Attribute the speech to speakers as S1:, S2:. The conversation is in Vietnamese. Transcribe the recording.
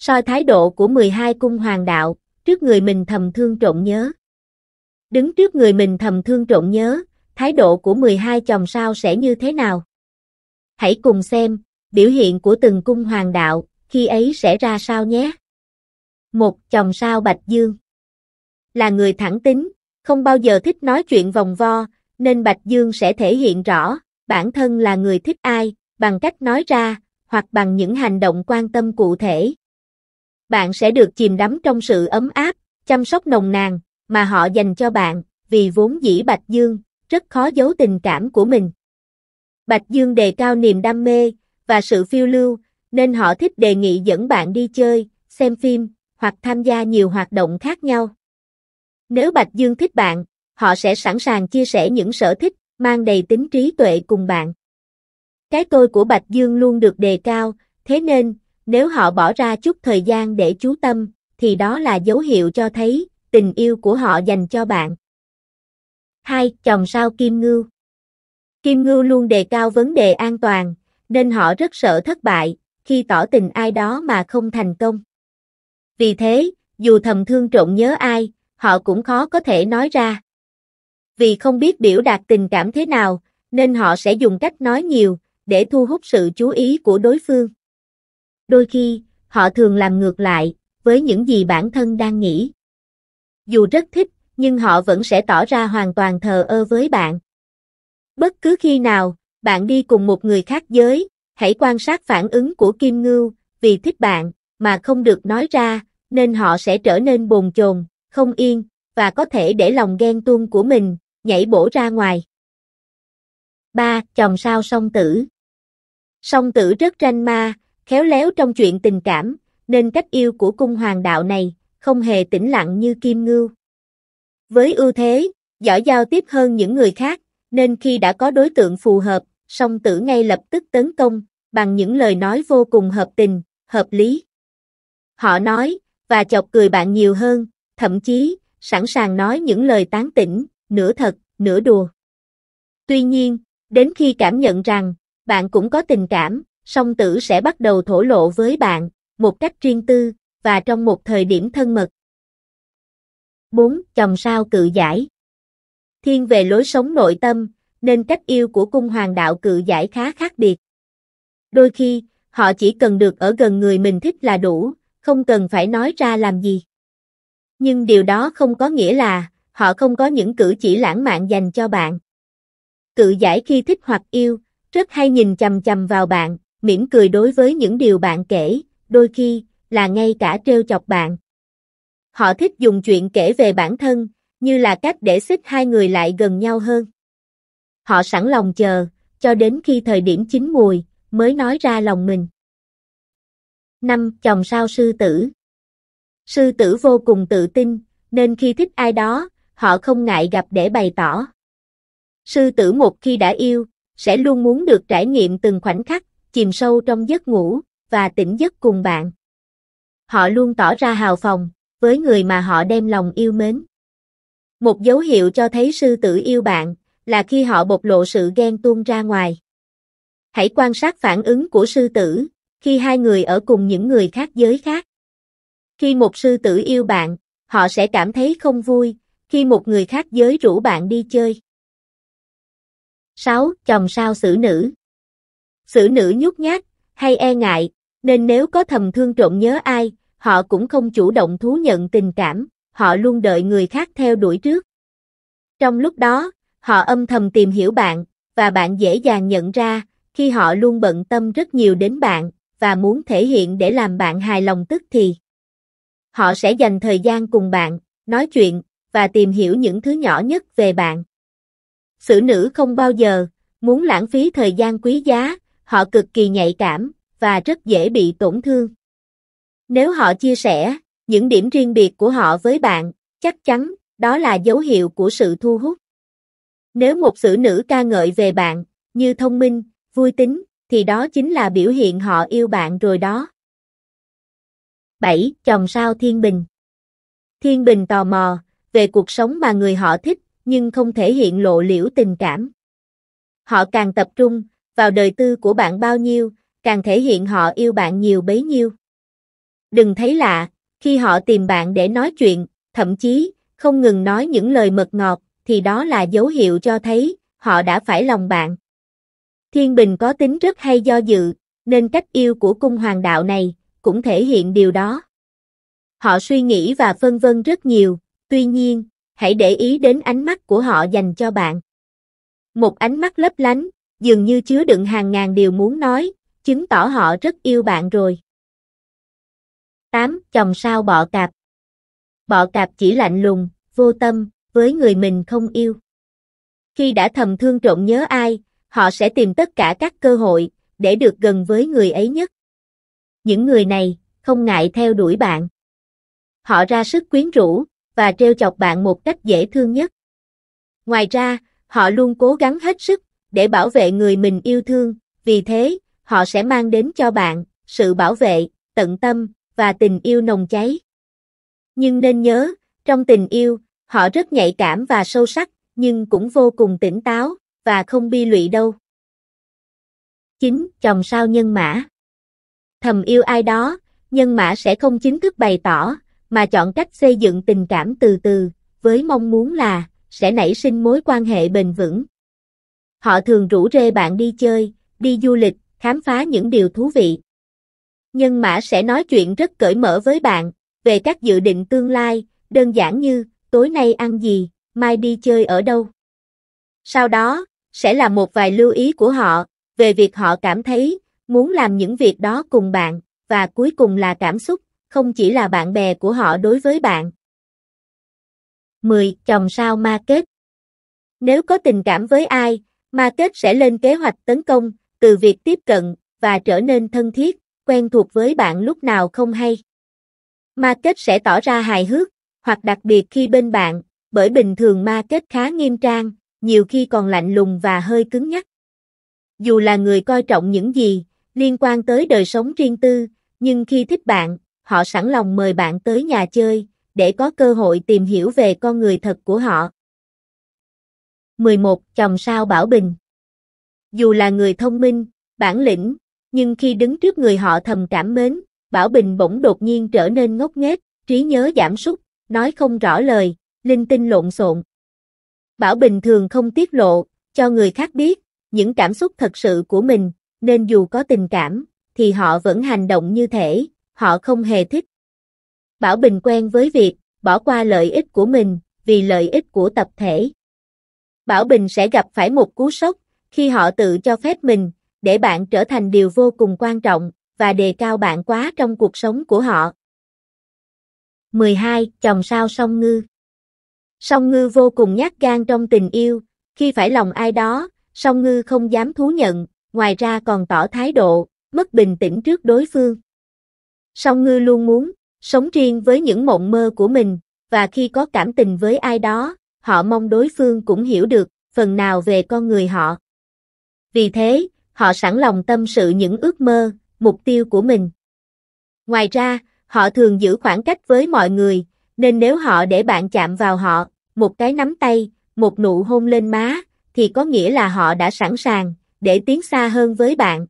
S1: so thái độ của 12 cung hoàng đạo, trước người mình thầm thương trộm nhớ. Đứng trước người mình thầm thương trộm nhớ, thái độ của 12 chồng sao sẽ như thế nào? Hãy cùng xem, biểu hiện của từng cung hoàng đạo, khi ấy sẽ ra sao nhé? Một chồng sao Bạch Dương Là người thẳng tính, không bao giờ thích nói chuyện vòng vo, nên Bạch Dương sẽ thể hiện rõ, bản thân là người thích ai, bằng cách nói ra, hoặc bằng những hành động quan tâm cụ thể bạn sẽ được chìm đắm trong sự ấm áp, chăm sóc nồng nàn mà họ dành cho bạn, vì vốn dĩ Bạch Dương rất khó giấu tình cảm của mình. Bạch Dương đề cao niềm đam mê và sự phiêu lưu, nên họ thích đề nghị dẫn bạn đi chơi, xem phim hoặc tham gia nhiều hoạt động khác nhau. Nếu Bạch Dương thích bạn, họ sẽ sẵn sàng chia sẻ những sở thích, mang đầy tính trí tuệ cùng bạn. Cái tôi của Bạch Dương luôn được đề cao, thế nên nếu họ bỏ ra chút thời gian để chú tâm, thì đó là dấu hiệu cho thấy tình yêu của họ dành cho bạn. 2. Chồng sao Kim Ngưu Kim Ngưu luôn đề cao vấn đề an toàn, nên họ rất sợ thất bại khi tỏ tình ai đó mà không thành công. Vì thế, dù thầm thương trộm nhớ ai, họ cũng khó có thể nói ra. Vì không biết biểu đạt tình cảm thế nào, nên họ sẽ dùng cách nói nhiều để thu hút sự chú ý của đối phương đôi khi, họ thường làm ngược lại, với những gì bản thân đang nghĩ. Dù rất thích, nhưng họ vẫn sẽ tỏ ra hoàn toàn thờ ơ với bạn. Bất cứ khi nào, bạn đi cùng một người khác giới, hãy quan sát phản ứng của Kim Ngưu, vì thích bạn, mà không được nói ra, nên họ sẽ trở nên bồn chồn, không yên, và có thể để lòng ghen tuông của mình, nhảy bổ ra ngoài. 3. Chồng sao song tử Song tử rất ranh ma, khéo léo trong chuyện tình cảm, nên cách yêu của cung hoàng đạo này không hề tĩnh lặng như kim ngưu. Với ưu thế, giỏi giao tiếp hơn những người khác, nên khi đã có đối tượng phù hợp, song tử ngay lập tức tấn công, bằng những lời nói vô cùng hợp tình, hợp lý. Họ nói, và chọc cười bạn nhiều hơn, thậm chí, sẵn sàng nói những lời tán tỉnh, nửa thật, nửa đùa. Tuy nhiên, đến khi cảm nhận rằng, bạn cũng có tình cảm, song tử sẽ bắt đầu thổ lộ với bạn, một cách riêng tư, và trong một thời điểm thân mật. 4. Chồng sao cự giải Thiên về lối sống nội tâm, nên cách yêu của cung hoàng đạo cự giải khá khác biệt. Đôi khi, họ chỉ cần được ở gần người mình thích là đủ, không cần phải nói ra làm gì. Nhưng điều đó không có nghĩa là, họ không có những cử chỉ lãng mạn dành cho bạn. Cự giải khi thích hoặc yêu, rất hay nhìn chầm chầm vào bạn, mỉm cười đối với những điều bạn kể, đôi khi, là ngay cả trêu chọc bạn. Họ thích dùng chuyện kể về bản thân, như là cách để xích hai người lại gần nhau hơn. Họ sẵn lòng chờ, cho đến khi thời điểm chín mùi, mới nói ra lòng mình. 5. Chồng sao sư tử Sư tử vô cùng tự tin, nên khi thích ai đó, họ không ngại gặp để bày tỏ. Sư tử một khi đã yêu, sẽ luôn muốn được trải nghiệm từng khoảnh khắc, chìm sâu trong giấc ngủ, và tỉnh giấc cùng bạn. Họ luôn tỏ ra hào phóng với người mà họ đem lòng yêu mến. Một dấu hiệu cho thấy sư tử yêu bạn, là khi họ bộc lộ sự ghen tuông ra ngoài. Hãy quan sát phản ứng của sư tử, khi hai người ở cùng những người khác giới khác. Khi một sư tử yêu bạn, họ sẽ cảm thấy không vui, khi một người khác giới rủ bạn đi chơi. 6. Chồng sao xử nữ Sử nữ nhút nhát, hay e ngại, nên nếu có thầm thương trộm nhớ ai, họ cũng không chủ động thú nhận tình cảm, họ luôn đợi người khác theo đuổi trước. Trong lúc đó, họ âm thầm tìm hiểu bạn, và bạn dễ dàng nhận ra, khi họ luôn bận tâm rất nhiều đến bạn, và muốn thể hiện để làm bạn hài lòng tức thì. Họ sẽ dành thời gian cùng bạn, nói chuyện, và tìm hiểu những thứ nhỏ nhất về bạn. Sử nữ không bao giờ muốn lãng phí thời gian quý giá họ cực kỳ nhạy cảm và rất dễ bị tổn thương. Nếu họ chia sẻ những điểm riêng biệt của họ với bạn, chắc chắn đó là dấu hiệu của sự thu hút. Nếu một xử nữ ca ngợi về bạn, như thông minh, vui tính, thì đó chính là biểu hiện họ yêu bạn rồi đó. 7. Chồng sao Thiên Bình Thiên Bình tò mò về cuộc sống mà người họ thích nhưng không thể hiện lộ liễu tình cảm. Họ càng tập trung vào đời tư của bạn bao nhiêu, càng thể hiện họ yêu bạn nhiều bấy nhiêu. Đừng thấy lạ, khi họ tìm bạn để nói chuyện, thậm chí, không ngừng nói những lời mật ngọt, thì đó là dấu hiệu cho thấy, họ đã phải lòng bạn. Thiên Bình có tính rất hay do dự, nên cách yêu của cung hoàng đạo này, cũng thể hiện điều đó. Họ suy nghĩ và phân vân rất nhiều, tuy nhiên, hãy để ý đến ánh mắt của họ dành cho bạn. Một ánh mắt lấp lánh, dường như chứa đựng hàng ngàn điều muốn nói, chứng tỏ họ rất yêu bạn rồi. 8. Chồng sao bọ cạp Bọ cạp chỉ lạnh lùng, vô tâm, với người mình không yêu. Khi đã thầm thương trộm nhớ ai, họ sẽ tìm tất cả các cơ hội để được gần với người ấy nhất. Những người này không ngại theo đuổi bạn. Họ ra sức quyến rũ và trêu chọc bạn một cách dễ thương nhất. Ngoài ra, họ luôn cố gắng hết sức để bảo vệ người mình yêu thương, vì thế, họ sẽ mang đến cho bạn sự bảo vệ, tận tâm và tình yêu nồng cháy. Nhưng nên nhớ, trong tình yêu, họ rất nhạy cảm và sâu sắc, nhưng cũng vô cùng tỉnh táo và không bi lụy đâu. 9. Chồng sao nhân mã Thầm yêu ai đó, nhân mã sẽ không chính thức bày tỏ, mà chọn cách xây dựng tình cảm từ từ, với mong muốn là sẽ nảy sinh mối quan hệ bền vững. Họ thường rủ rê bạn đi chơi, đi du lịch, khám phá những điều thú vị. Nhân mã sẽ nói chuyện rất cởi mở với bạn, về các dự định tương lai, đơn giản như, tối nay ăn gì, mai đi chơi ở đâu. Sau đó, sẽ là một vài lưu ý của họ, về việc họ cảm thấy, muốn làm những việc đó cùng bạn, và cuối cùng là cảm xúc, không chỉ là bạn bè của họ đối với bạn. 10. Chồng sao ma kết Nếu có tình cảm với ai, Ma kết sẽ lên kế hoạch tấn công, từ việc tiếp cận và trở nên thân thiết, quen thuộc với bạn lúc nào không hay. Ma kết sẽ tỏ ra hài hước, hoặc đặc biệt khi bên bạn, bởi bình thường ma kết khá nghiêm trang, nhiều khi còn lạnh lùng và hơi cứng nhắc. Dù là người coi trọng những gì liên quan tới đời sống riêng tư, nhưng khi thích bạn, họ sẵn lòng mời bạn tới nhà chơi để có cơ hội tìm hiểu về con người thật của họ. 11. Chồng sao Bảo Bình Dù là người thông minh, bản lĩnh, nhưng khi đứng trước người họ thầm cảm mến, Bảo Bình bỗng đột nhiên trở nên ngốc nghếch, trí nhớ giảm sút, nói không rõ lời, linh tinh lộn xộn. Bảo Bình thường không tiết lộ, cho người khác biết, những cảm xúc thật sự của mình, nên dù có tình cảm, thì họ vẫn hành động như thể, họ không hề thích. Bảo Bình quen với việc, bỏ qua lợi ích của mình, vì lợi ích của tập thể. Bảo Bình sẽ gặp phải một cú sốc khi họ tự cho phép mình để bạn trở thành điều vô cùng quan trọng và đề cao bạn quá trong cuộc sống của họ. 12. Chồng sao song ngư Song ngư vô cùng nhát gan trong tình yêu, khi phải lòng ai đó, song ngư không dám thú nhận, ngoài ra còn tỏ thái độ, mất bình tĩnh trước đối phương. Song ngư luôn muốn sống riêng với những mộng mơ của mình, và khi có cảm tình với ai đó, họ mong đối phương cũng hiểu được phần nào về con người họ. Vì thế, họ sẵn lòng tâm sự những ước mơ, mục tiêu của mình. Ngoài ra, họ thường giữ khoảng cách với mọi người, nên nếu họ để bạn chạm vào họ, một cái nắm tay, một nụ hôn lên má, thì có nghĩa là họ đã sẵn sàng để tiến xa hơn với bạn.